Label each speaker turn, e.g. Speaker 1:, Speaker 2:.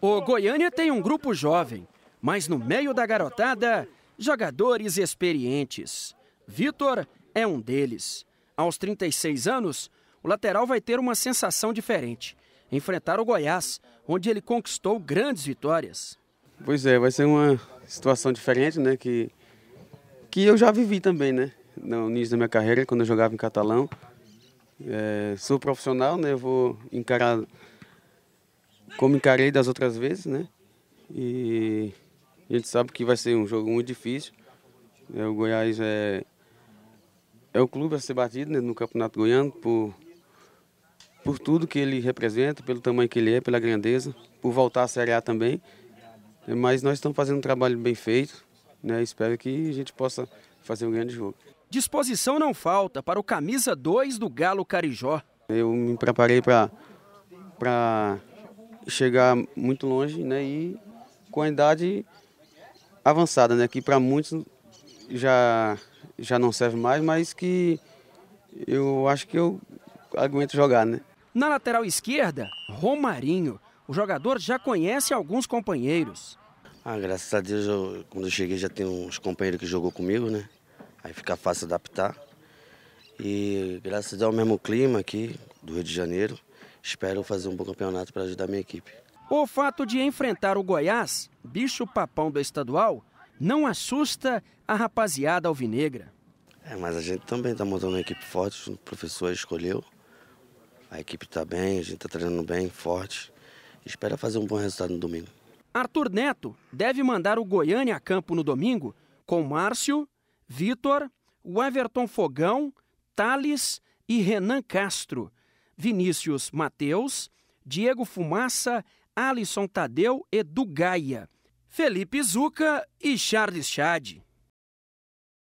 Speaker 1: O Goiânia tem um grupo jovem, mas no meio da garotada, jogadores experientes. Vitor é um deles. Aos 36 anos, o lateral vai ter uma sensação diferente. Enfrentar o Goiás, onde ele conquistou grandes vitórias.
Speaker 2: Pois é, vai ser uma situação diferente, né? Que, que eu já vivi também, né? No início da minha carreira, quando eu jogava em catalão. É, sou profissional, né? vou encarar como encarei das outras vezes, né? E a gente sabe que vai ser um jogo muito difícil. É, o Goiás é, é o clube a ser batido né, no Campeonato Goiano por, por tudo que ele representa, pelo tamanho que ele é, pela grandeza, por voltar à Série A também. É, mas nós estamos fazendo um trabalho bem feito. Né? Espero que
Speaker 1: a gente possa fazer um grande jogo. Disposição não falta para o camisa 2 do Galo Carijó.
Speaker 2: Eu me preparei para chegar muito longe, né? E com a idade avançada, né? Que para muitos já, já não serve mais, mas que eu acho que eu aguento jogar, né?
Speaker 1: Na lateral esquerda, Romarinho. O jogador já conhece alguns companheiros.
Speaker 3: Ah, graças a Deus, eu, quando eu cheguei já tem uns companheiros que jogou comigo, né? Aí fica fácil adaptar. E graças ao mesmo clima aqui do Rio de Janeiro, espero fazer um bom campeonato para ajudar a minha equipe.
Speaker 1: O fato de enfrentar o Goiás, bicho papão do estadual, não assusta a rapaziada alvinegra.
Speaker 3: É, mas a gente também está montando uma equipe forte, o professor escolheu. A equipe está bem, a gente está treinando bem, forte. Espera fazer um bom resultado no domingo.
Speaker 1: Arthur Neto deve mandar o Goiânia a campo no domingo com Márcio, Vitor, Everton Fogão, Thales e Renan Castro. Vinícius Mateus, Diego Fumaça, Alisson Tadeu e Dugaia, Felipe Zuca e Charles Chade.